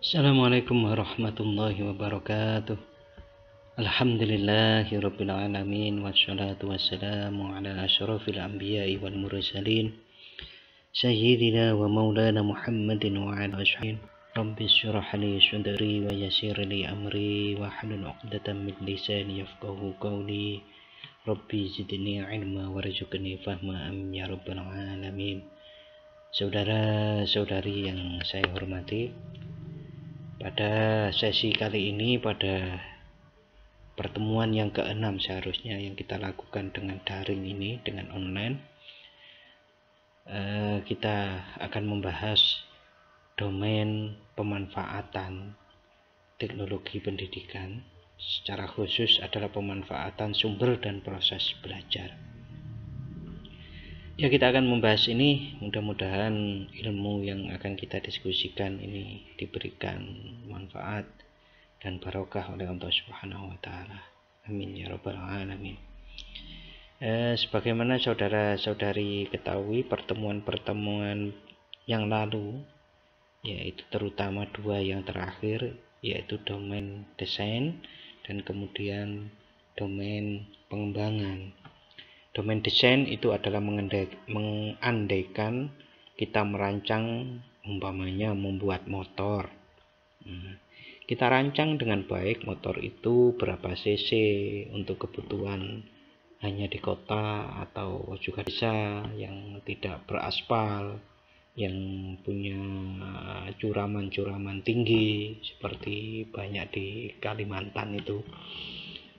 Assalamualaikum warahmatullahi wabarakatuh Alhamdulillahi rabbil alamin Wassalatu wassalamu ala ashrafil anbiya'i wal mursalin Sayyidina wa maulana muhammadin wa ala ashahin Rabbi syurah li sudari wa yasir li amri Wa halun uqdatan min lisani yafqahu qawli Rabbi zidni ilma warzuqni fahma am ya rabbal alamin Saudara-saudari yang saya hormati, pada sesi kali ini, pada pertemuan yang keenam seharusnya yang kita lakukan dengan daring ini, dengan online, eh, kita akan membahas domain pemanfaatan teknologi pendidikan secara khusus adalah pemanfaatan sumber dan proses belajar ya kita akan membahas ini mudah-mudahan ilmu yang akan kita diskusikan ini diberikan manfaat dan barokah oleh Allah Subhanahu wa taala. Amin ya rabbal alamin. Eh, sebagaimana saudara-saudari ketahui pertemuan-pertemuan yang lalu yaitu terutama dua yang terakhir yaitu domain desain dan kemudian domain pengembangan Domain desain itu adalah mengandaikan kita merancang umpamanya membuat motor. Hmm. Kita rancang dengan baik motor itu berapa cc untuk kebutuhan hanya di kota atau juga desa yang tidak beraspal yang punya curaman-curaman tinggi seperti banyak di Kalimantan itu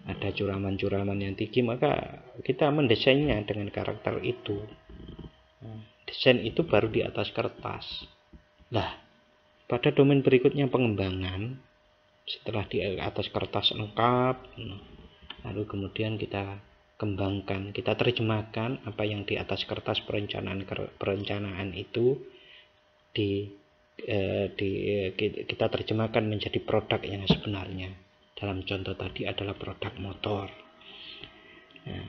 ada curaman-curaman yang tinggi maka kita mendesainnya dengan karakter itu desain itu baru di atas kertas lah pada domain berikutnya pengembangan setelah di atas kertas lengkap lalu kemudian kita kembangkan kita terjemahkan apa yang di atas kertas perencanaan perencanaan itu di, eh, di kita terjemahkan menjadi produk yang sebenarnya dalam contoh tadi adalah produk motor. Nah,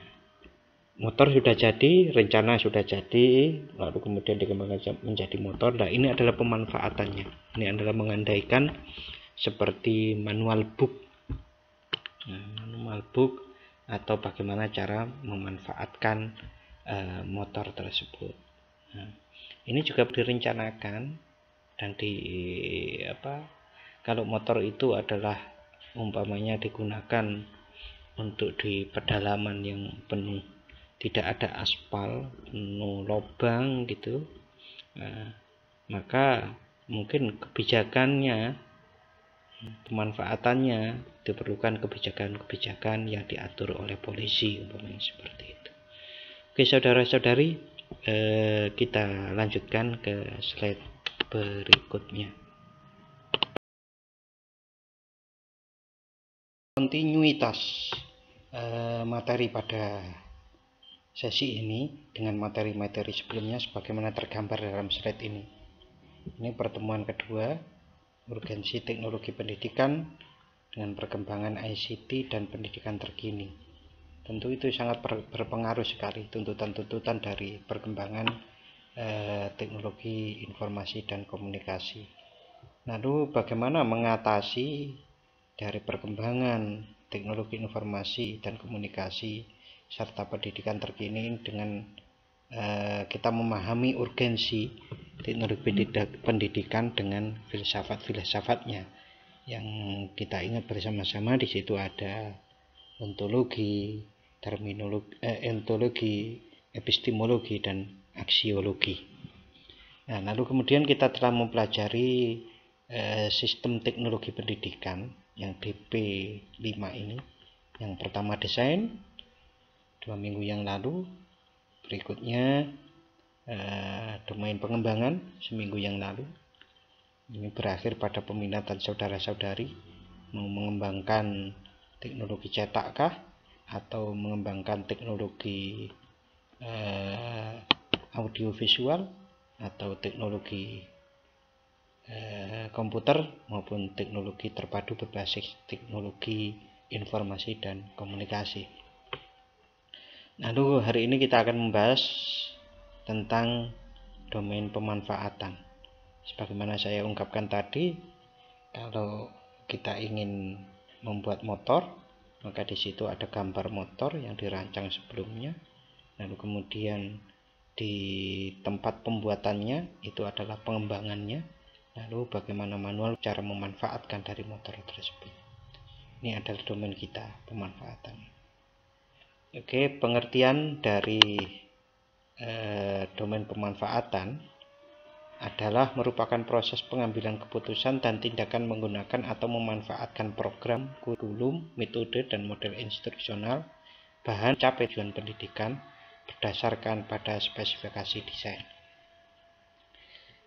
motor sudah jadi, rencana sudah jadi, lalu kemudian dikembangkan menjadi motor. Nah, ini adalah pemanfaatannya. Ini adalah mengandaikan seperti manual book. Nah, manual book atau bagaimana cara memanfaatkan uh, motor tersebut. Nah, ini juga direncanakan dan di apa kalau motor itu adalah umpamanya digunakan untuk di pedalaman yang penuh tidak ada aspal penuh lobang gitu nah, maka mungkin kebijakannya pemanfaatannya diperlukan kebijakan-kebijakan yang diatur oleh polisi umpamanya seperti itu oke saudara-saudari eh, kita lanjutkan ke slide berikutnya kontinuitas uh, materi pada sesi ini dengan materi-materi sebelumnya sebagaimana tergambar dalam slide ini. Ini pertemuan kedua, urgensi teknologi pendidikan dengan perkembangan ICT dan pendidikan terkini. Tentu itu sangat berpengaruh sekali tuntutan-tuntutan dari perkembangan eh, teknologi informasi dan komunikasi. Lalu bagaimana mengatasi dari perkembangan teknologi informasi dan komunikasi serta pendidikan terkini dengan uh, kita memahami urgensi teknologi pendidikan dengan filsafat-filsafatnya yang kita ingat bersama-sama di situ ada ontologi, terminologi, eh, ontologi, epistemologi dan aksiologi. Nah, lalu kemudian kita telah mempelajari eh, sistem teknologi pendidikan yang DP5 ini yang pertama desain dua minggu yang lalu berikutnya eh, domain pengembangan seminggu yang lalu ini berakhir pada peminatan saudara-saudari mau mengembangkan teknologi cetakkah atau mengembangkan teknologi eh, audiovisual atau teknologi Eh, komputer maupun teknologi terpadu berbasis teknologi informasi dan komunikasi. Lalu nah, hari ini kita akan membahas tentang domain pemanfaatan. Sebagaimana saya ungkapkan tadi, kalau kita ingin membuat motor, maka di situ ada gambar motor yang dirancang sebelumnya. Lalu kemudian di tempat pembuatannya itu adalah pengembangannya Lalu bagaimana manual cara memanfaatkan dari motor tersebut? Ini adalah domain kita, pemanfaatan. Oke, pengertian dari eh, domain pemanfaatan adalah merupakan proses pengambilan keputusan dan tindakan menggunakan atau memanfaatkan program, kurikulum, metode, dan model instruksional, bahan capai tujuan pendidikan berdasarkan pada spesifikasi desain.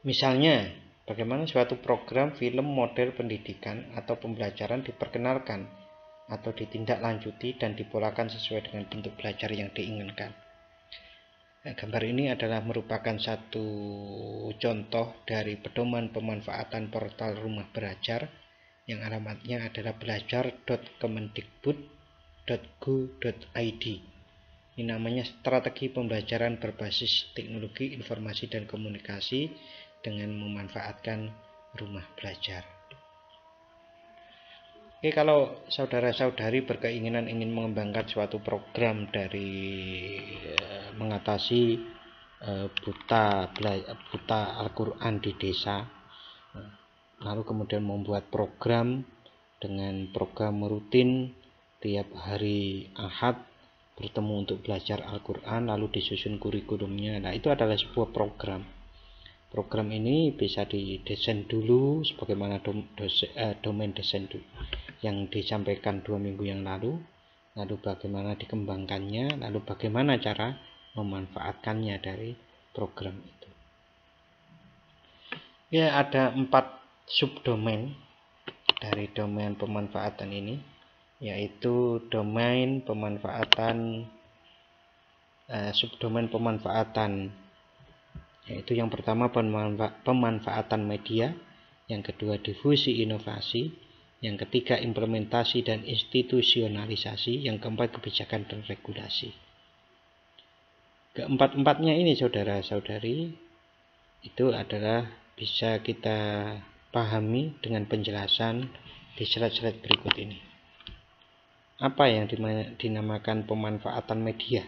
Misalnya, Bagaimana suatu program film model pendidikan atau pembelajaran diperkenalkan atau ditindaklanjuti dan dipolakan sesuai dengan bentuk belajar yang diinginkan. Nah, gambar ini adalah merupakan satu contoh dari pedoman pemanfaatan portal rumah belajar yang alamatnya adalah belajar.kemendikbud.go.id. Ini namanya strategi pembelajaran berbasis teknologi informasi dan komunikasi dengan memanfaatkan rumah belajar. Oke, kalau saudara-saudari berkeinginan ingin mengembangkan suatu program dari e, mengatasi e, buta buta Al-Qur'an di desa, lalu kemudian membuat program dengan program rutin tiap hari Ahad bertemu untuk belajar Al-Qur'an lalu disusun kurikulumnya. Nah, itu adalah sebuah program program ini bisa didesain dulu sebagaimana dom, dose, eh, domain desain yang disampaikan dua minggu yang lalu lalu bagaimana dikembangkannya lalu bagaimana cara memanfaatkannya dari program itu ya ada empat subdomain dari domain pemanfaatan ini yaitu domain pemanfaatan eh, subdomain pemanfaatan yaitu yang pertama pemanfaatan media, yang kedua difusi inovasi, yang ketiga implementasi dan institusionalisasi, yang keempat kebijakan dan regulasi. Keempat-empatnya ini saudara-saudari itu adalah bisa kita pahami dengan penjelasan di slide-slide berikut ini. Apa yang dinamakan pemanfaatan media?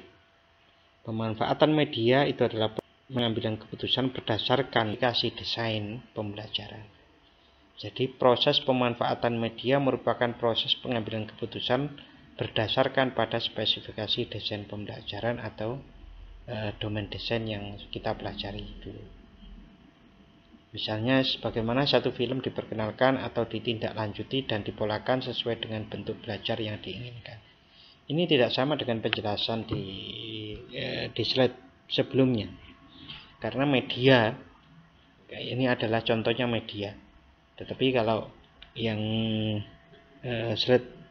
Pemanfaatan media itu adalah mengambil keputusan berdasarkan kasih desain pembelajaran. Jadi proses pemanfaatan media merupakan proses pengambilan keputusan berdasarkan pada spesifikasi desain pembelajaran atau e, domain desain yang kita pelajari dulu. Misalnya sebagaimana satu film diperkenalkan atau ditindaklanjuti dan dipolakan sesuai dengan bentuk belajar yang diinginkan. Ini tidak sama dengan penjelasan di, e, di slide sebelumnya karena media ini adalah contohnya media tetapi kalau yang eh,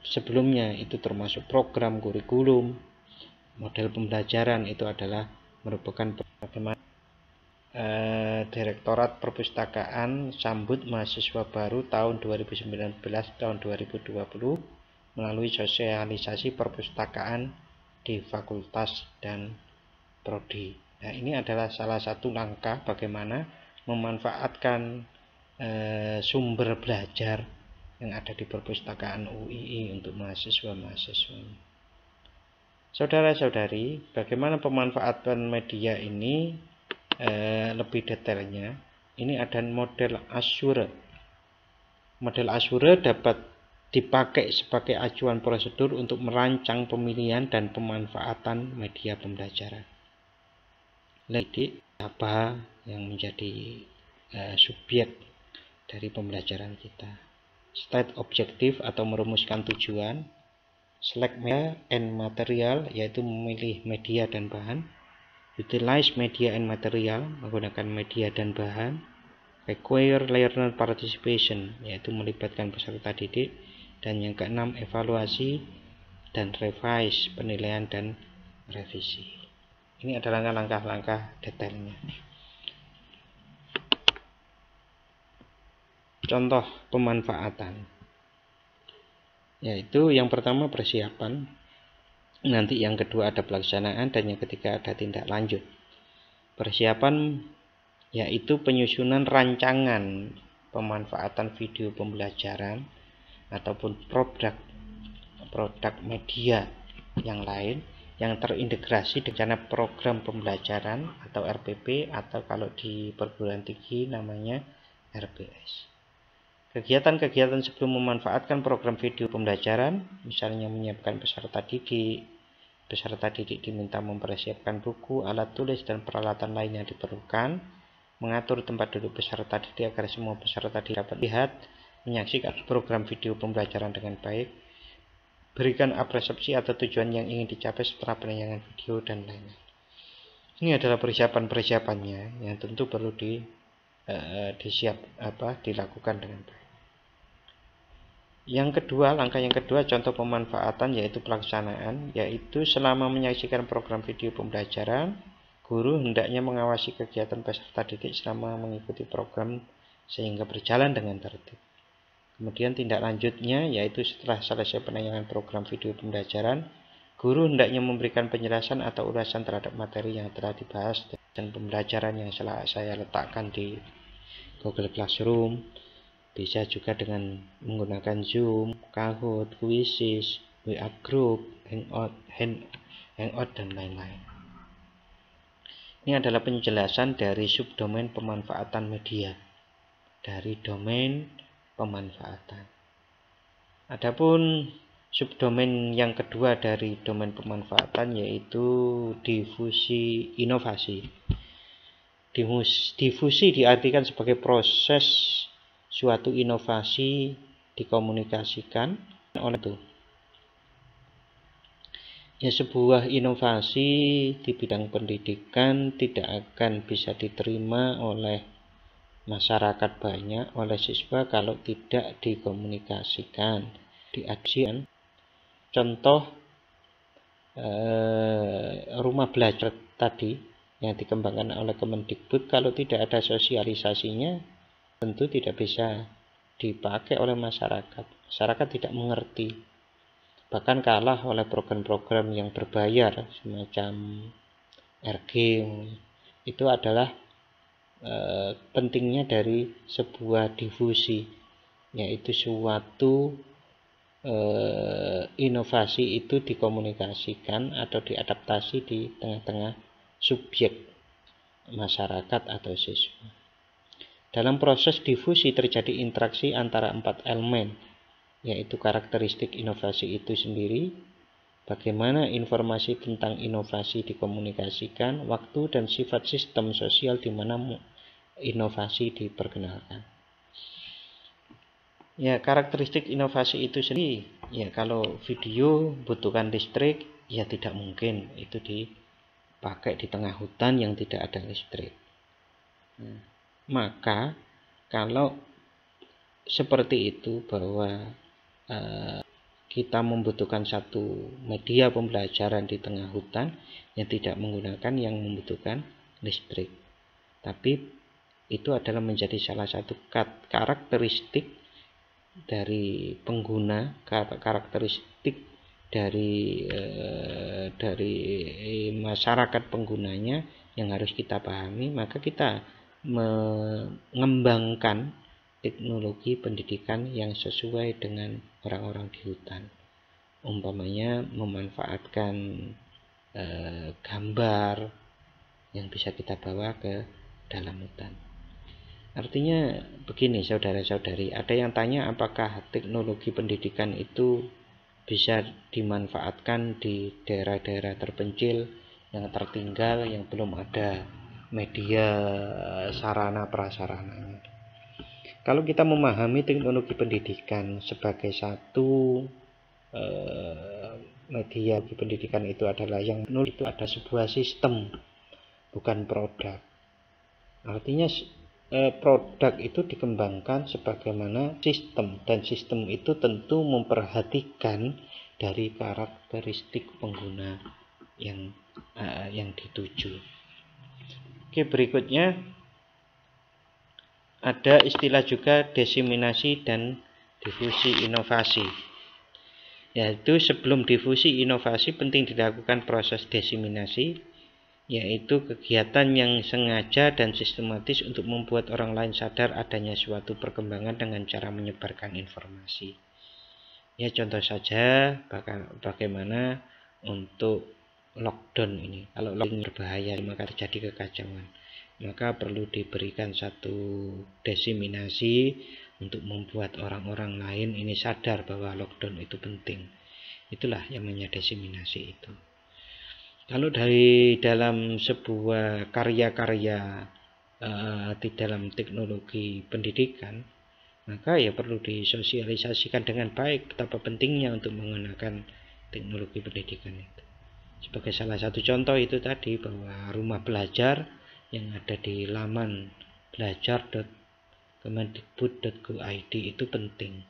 sebelumnya itu termasuk program kurikulum model pembelajaran itu adalah merupakan bagaimana eh, Direktorat Perpustakaan sambut mahasiswa baru tahun 2019 tahun 2020 melalui sosialisasi perpustakaan di fakultas dan prodi. Nah, ini adalah salah satu langkah bagaimana memanfaatkan e, sumber belajar yang ada di perpustakaan UII untuk mahasiswa-mahasiswa. Saudara-saudari, bagaimana pemanfaatan media ini e, lebih detailnya? Ini ada model Azure. Model Azure dapat dipakai sebagai acuan prosedur untuk merancang pemilihan dan pemanfaatan media pembelajaran lady apa yang menjadi uh, subjek dari pembelajaran kita state objektif atau merumuskan tujuan select media and material yaitu memilih media dan bahan utilize media and material menggunakan media dan bahan require learner participation yaitu melibatkan peserta didik dan yang keenam evaluasi dan revise penilaian dan revisi ini adalah langkah-langkah detailnya. Contoh pemanfaatan. Yaitu yang pertama persiapan, nanti yang kedua ada pelaksanaan dan yang ketiga ada tindak lanjut. Persiapan yaitu penyusunan rancangan pemanfaatan video pembelajaran ataupun produk produk media yang lain yang terintegrasi dengan program pembelajaran atau RPP atau kalau di perguruan tinggi namanya RPS. Kegiatan-kegiatan sebelum memanfaatkan program video pembelajaran, misalnya menyiapkan peserta didik, peserta didik diminta mempersiapkan buku, alat tulis, dan peralatan lain yang diperlukan, mengatur tempat duduk peserta didik agar semua peserta didik dapat lihat, menyaksikan program video pembelajaran dengan baik, berikan apresiasi atau tujuan yang ingin dicapai setelah penayangan video dan lain-lain. Ini adalah persiapan-persiapannya yang tentu perlu di uh, disiap apa dilakukan dengan baik. Yang kedua, langkah yang kedua contoh pemanfaatan yaitu pelaksanaan, yaitu selama menyaksikan program video pembelajaran, guru hendaknya mengawasi kegiatan peserta didik selama mengikuti program sehingga berjalan dengan tertib. Kemudian tindak lanjutnya yaitu setelah selesai penayangan program video pembelajaran, guru hendaknya memberikan penjelasan atau ulasan terhadap materi yang telah dibahas dan pembelajaran yang telah saya letakkan di Google Classroom. Bisa juga dengan menggunakan Zoom, Kahoot, Quizzes, WA Group, Hangout, Hang, Hangout dan lain-lain. Ini adalah penjelasan dari subdomain pemanfaatan media dari domain pemanfaatan. Adapun subdomain yang kedua dari domain pemanfaatan yaitu difusi inovasi. Difusi diartikan sebagai proses suatu inovasi dikomunikasikan oleh itu. Ya, sebuah inovasi di bidang pendidikan tidak akan bisa diterima oleh masyarakat banyak oleh siswa kalau tidak dikomunikasikan di contoh eh, rumah belajar tadi yang dikembangkan oleh Kemendikbud kalau tidak ada sosialisasinya tentu tidak bisa dipakai oleh masyarakat masyarakat tidak mengerti bahkan kalah oleh program-program yang berbayar semacam RG itu adalah Eh, pentingnya dari sebuah difusi yaitu suatu eh, inovasi itu dikomunikasikan atau diadaptasi di tengah-tengah subjek masyarakat atau siswa. Dalam proses difusi terjadi interaksi antara empat elemen, yaitu karakteristik inovasi itu sendiri, Bagaimana informasi tentang inovasi dikomunikasikan, waktu dan sifat sistem sosial di mana inovasi diperkenalkan. Ya, karakteristik inovasi itu sendiri, ya kalau video butuhkan listrik, ya tidak mungkin itu dipakai di tengah hutan yang tidak ada listrik. maka kalau seperti itu bahwa uh, kita membutuhkan satu media pembelajaran di tengah hutan yang tidak menggunakan yang membutuhkan listrik. Tapi itu adalah menjadi salah satu karakteristik dari pengguna, karakteristik dari eh, dari masyarakat penggunanya yang harus kita pahami, maka kita mengembangkan teknologi pendidikan yang sesuai dengan orang-orang di hutan. Umpamanya memanfaatkan e, gambar yang bisa kita bawa ke dalam hutan. Artinya begini saudara-saudari, ada yang tanya apakah teknologi pendidikan itu bisa dimanfaatkan di daerah-daerah terpencil yang tertinggal yang belum ada media sarana prasarana. Kalau kita memahami teknologi pendidikan sebagai satu uh, media pendidikan itu adalah yang nol itu ada sebuah sistem bukan produk. Artinya eh, produk itu dikembangkan sebagaimana sistem dan sistem itu tentu memperhatikan dari karakteristik pengguna yang eh, yang dituju. Oke, berikutnya ada istilah juga desiminasi dan difusi inovasi. Yaitu sebelum difusi inovasi penting dilakukan proses desiminasi, yaitu kegiatan yang sengaja dan sistematis untuk membuat orang lain sadar adanya suatu perkembangan dengan cara menyebarkan informasi. Ya contoh saja bagaimana untuk lockdown ini. Kalau lockdown berbahaya maka terjadi kekacauan maka perlu diberikan satu desiminasi untuk membuat orang-orang lain ini sadar bahwa lockdown itu penting. Itulah yang namanya desiminasi itu. Kalau dari dalam sebuah karya-karya uh, di dalam teknologi pendidikan, maka ya perlu disosialisasikan dengan baik betapa pentingnya untuk menggunakan teknologi pendidikan itu. Sebagai salah satu contoh itu tadi bahwa rumah belajar yang ada di laman belajar.kemendikbud.go.id itu penting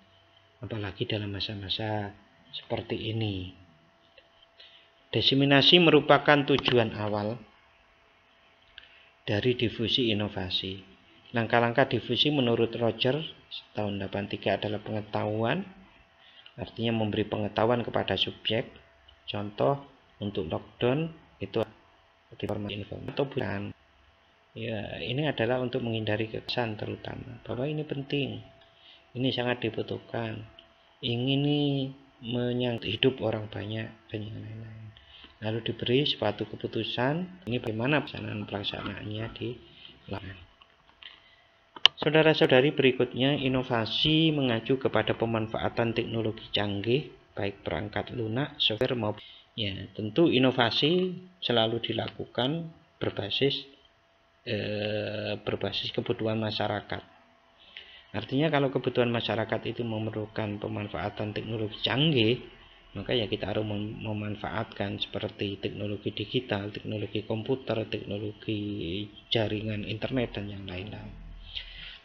apalagi dalam masa-masa seperti ini Desiminasi merupakan tujuan awal dari difusi inovasi langkah-langkah difusi menurut Roger tahun 83 adalah pengetahuan artinya memberi pengetahuan kepada subjek contoh untuk lockdown itu informasi informasi atau bukan Ya, ini adalah untuk menghindari kesan terutama bahwa ini penting. Ini sangat dibutuhkan. Ingin ini menyangkut hidup orang banyak dan yang lain-lain. Lalu diberi suatu keputusan, ini bagaimana pelaksanaan pelaksanaannya di lapangan. Saudara-saudari berikutnya inovasi mengacu kepada pemanfaatan teknologi canggih baik perangkat lunak, software maupun ya tentu inovasi selalu dilakukan berbasis Eh, berbasis kebutuhan masyarakat. Artinya kalau kebutuhan masyarakat itu memerlukan pemanfaatan teknologi canggih, maka ya kita harus mem memanfaatkan seperti teknologi digital, teknologi komputer, teknologi jaringan internet dan yang lain-lain.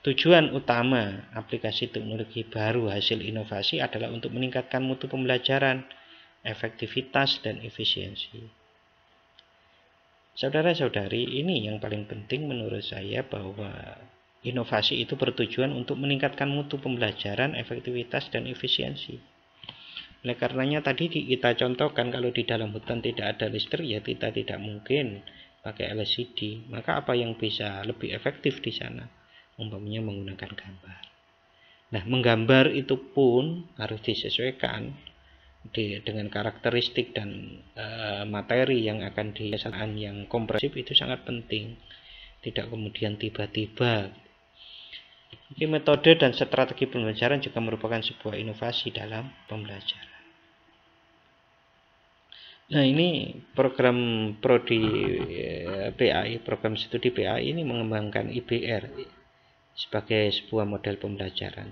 Tujuan utama aplikasi teknologi baru hasil inovasi adalah untuk meningkatkan mutu pembelajaran, efektivitas dan efisiensi. Saudara-saudari, ini yang paling penting menurut saya bahwa inovasi itu bertujuan untuk meningkatkan mutu pembelajaran, efektivitas, dan efisiensi. Oleh karenanya tadi kita contohkan kalau di dalam hutan tidak ada listrik ya kita tidak mungkin pakai LCD. Maka apa yang bisa lebih efektif di sana? Umpamanya menggunakan gambar. Nah, menggambar itu pun harus disesuaikan di, dengan karakteristik dan uh, materi yang akan dihasilkan yang kompresif itu sangat penting tidak kemudian tiba-tiba ini metode dan strategi pembelajaran juga merupakan sebuah inovasi dalam pembelajaran Nah ini program prodi eh, PAI, program studi PAI ini mengembangkan IBR sebagai sebuah model pembelajaran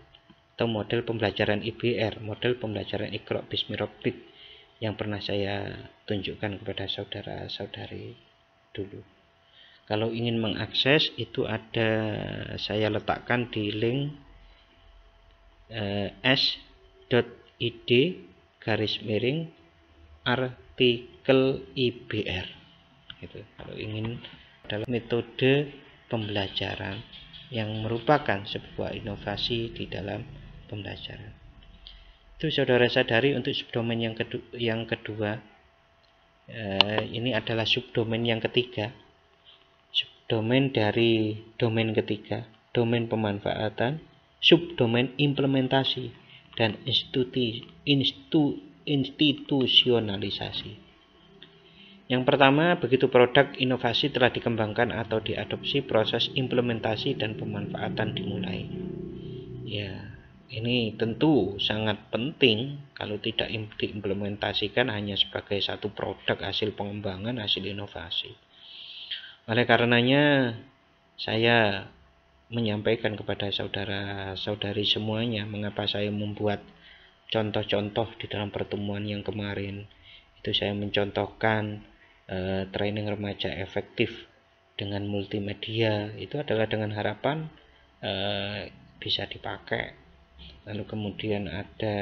atau model pembelajaran IBR, model pembelajaran Iqra Bismirobik yang pernah saya tunjukkan kepada saudara-saudari dulu. Kalau ingin mengakses itu ada saya letakkan di link eh, s.id garis miring artikel IBR. Gitu. Kalau ingin adalah metode pembelajaran yang merupakan sebuah inovasi di dalam pembelajaran. Itu saudara sadari untuk subdomain yang, kedua, yang kedua. Eh, ini adalah subdomain yang ketiga. Subdomain dari domain ketiga, domain pemanfaatan, subdomain implementasi dan institusi institu, institusionalisasi. Yang pertama, begitu produk inovasi telah dikembangkan atau diadopsi, proses implementasi dan pemanfaatan dimulai. Ya, ini tentu sangat penting kalau tidak diimplementasikan hanya sebagai satu produk hasil pengembangan hasil inovasi oleh karenanya saya menyampaikan kepada saudara-saudari semuanya mengapa saya membuat contoh-contoh di dalam pertemuan yang kemarin itu saya mencontohkan eh, training remaja efektif dengan multimedia itu adalah dengan harapan eh, bisa dipakai lalu kemudian ada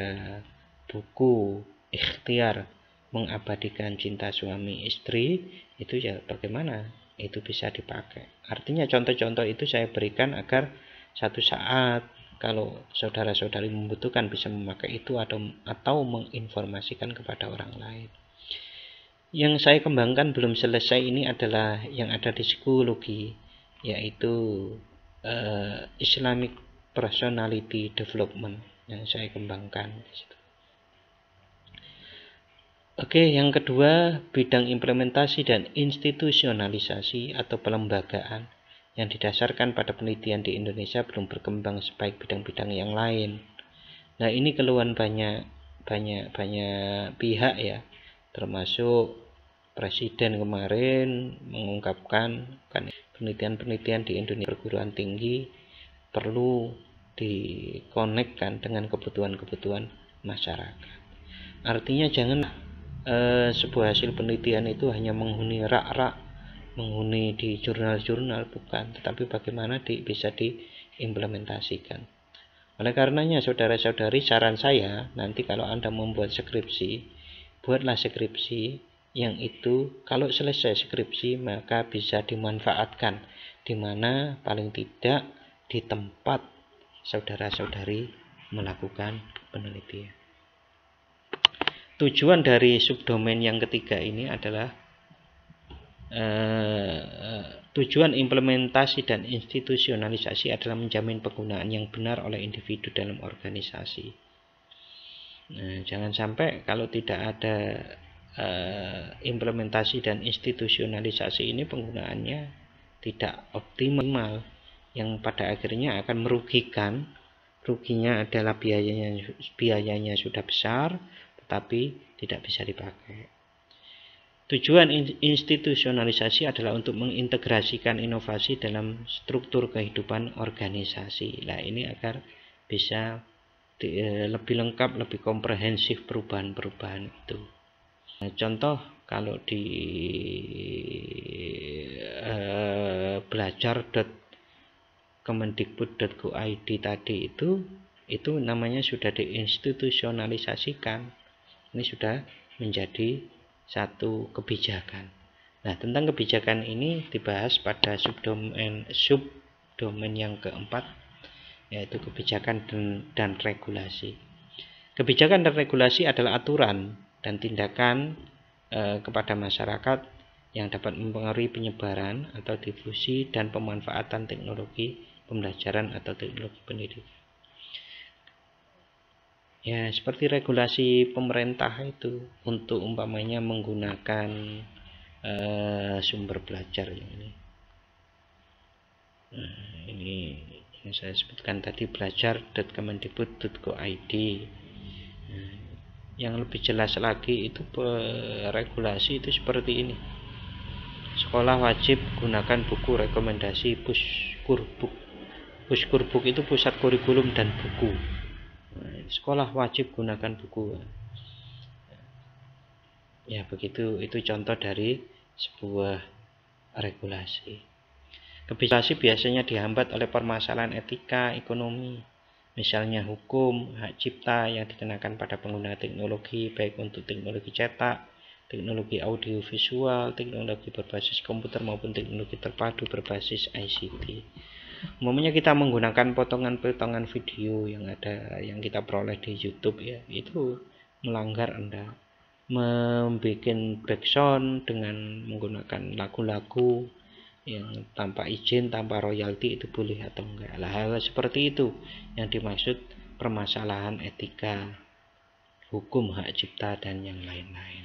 buku ikhtiar mengabadikan cinta suami istri itu ya bagaimana itu bisa dipakai artinya contoh-contoh itu saya berikan agar satu saat kalau saudara-saudari membutuhkan bisa memakai itu atau atau menginformasikan kepada orang lain yang saya kembangkan belum selesai ini adalah yang ada di psikologi yaitu uh, Islamic personality development yang saya kembangkan Oke, yang kedua bidang implementasi dan institusionalisasi atau pelembagaan yang didasarkan pada penelitian di Indonesia belum berkembang sebaik bidang-bidang yang lain. Nah, ini keluhan banyak banyak banyak pihak ya, termasuk presiden kemarin mengungkapkan kan penelitian-penelitian di Indonesia perguruan tinggi perlu dikonekkan dengan kebutuhan-kebutuhan masyarakat. Artinya jangan eh, sebuah hasil penelitian itu hanya menghuni rak-rak, menghuni di jurnal-jurnal bukan, tetapi bagaimana di, bisa diimplementasikan. Oleh karenanya saudara-saudari saran saya nanti kalau Anda membuat skripsi, buatlah skripsi yang itu kalau selesai skripsi maka bisa dimanfaatkan di mana paling tidak di tempat saudara-saudari melakukan penelitian. Tujuan dari subdomain yang ketiga ini adalah eh, tujuan implementasi dan institusionalisasi adalah menjamin penggunaan yang benar oleh individu dalam organisasi. Nah, jangan sampai kalau tidak ada eh, implementasi dan institusionalisasi ini penggunaannya tidak optimal yang pada akhirnya akan merugikan ruginya adalah biayanya biayanya sudah besar tetapi tidak bisa dipakai tujuan institusionalisasi adalah untuk mengintegrasikan inovasi dalam struktur kehidupan organisasi nah ini agar bisa eh, lebih lengkap lebih komprehensif perubahan-perubahan itu nah, contoh kalau di eh, belajar kemendikbud.go.id tadi itu itu namanya sudah diinstitusionalisasikan ini sudah menjadi satu kebijakan nah tentang kebijakan ini dibahas pada subdomain subdomain yang keempat yaitu kebijakan dan, dan regulasi kebijakan dan regulasi adalah aturan dan tindakan eh, kepada masyarakat yang dapat mempengaruhi penyebaran atau difusi dan pemanfaatan teknologi pembelajaran atau teknologi pendidikan. Ya, seperti regulasi pemerintah itu untuk umpamanya menggunakan uh, sumber belajar yang ini. Nah, ini yang saya sebutkan tadi belajar.kemendikbud.go.id. .id. Nah, yang lebih jelas lagi itu eh, regulasi itu seperti ini. Sekolah wajib gunakan buku rekomendasi push kurbuk Uskurbuk itu pusat kurikulum dan buku. Sekolah wajib gunakan buku. Ya, begitu itu contoh dari sebuah regulasi. Kebijakan biasanya dihambat oleh permasalahan etika, ekonomi, misalnya hukum, hak cipta yang dikenakan pada pengguna teknologi, baik untuk teknologi cetak, teknologi audiovisual, teknologi berbasis komputer maupun teknologi terpadu berbasis ICT umumnya kita menggunakan potongan-potongan video yang ada yang kita peroleh di YouTube ya itu melanggar Anda membuat background dengan menggunakan lagu-lagu yang tanpa izin tanpa royalti itu boleh atau enggak lah hal seperti itu yang dimaksud permasalahan etika hukum hak cipta dan yang lain-lain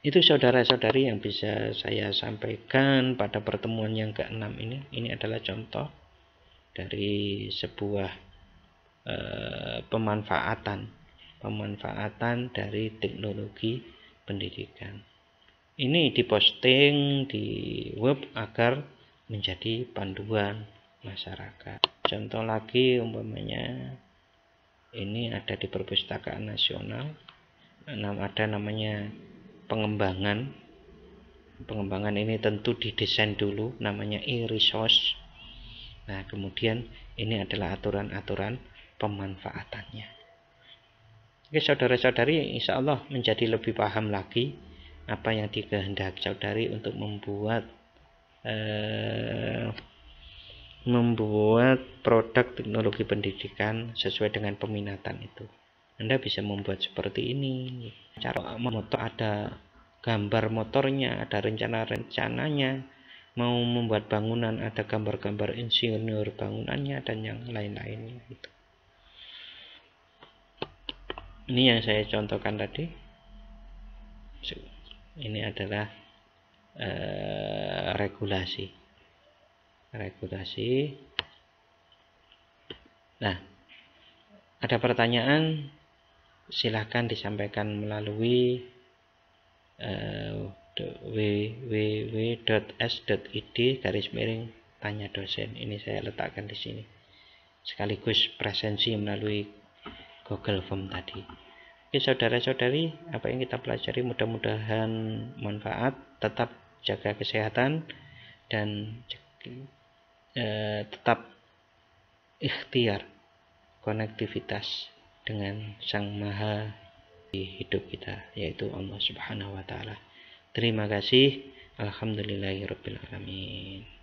itu saudara-saudari yang bisa saya sampaikan pada pertemuan yang keenam ini. Ini adalah contoh dari sebuah uh, pemanfaatan pemanfaatan dari teknologi pendidikan. Ini diposting di web agar menjadi panduan masyarakat. Contoh lagi umpamanya ini ada di perpustakaan nasional. ada namanya pengembangan pengembangan ini tentu didesain dulu namanya e-resource nah kemudian ini adalah aturan-aturan pemanfaatannya oke saudara-saudari insya Allah menjadi lebih paham lagi apa yang dikehendaki saudari untuk membuat eh, membuat produk teknologi pendidikan sesuai dengan peminatan itu anda bisa membuat seperti ini. Cara motor ada gambar motornya, ada rencana-rencananya, mau membuat bangunan ada gambar-gambar insinyur bangunannya dan yang lain lain gitu. Ini yang saya contohkan tadi. Ini adalah eh, regulasi. Regulasi. Nah, ada pertanyaan silahkan disampaikan melalui uh, eh, www.s.id garis miring tanya dosen ini saya letakkan di sini sekaligus presensi melalui Google Form tadi oke saudara-saudari apa yang kita pelajari mudah-mudahan manfaat tetap jaga kesehatan dan eh, tetap ikhtiar konektivitas dengan Sang Maha di hidup kita yaitu Allah Subhanahu wa taala. Terima kasih. Alhamdulillahirabbil alamin.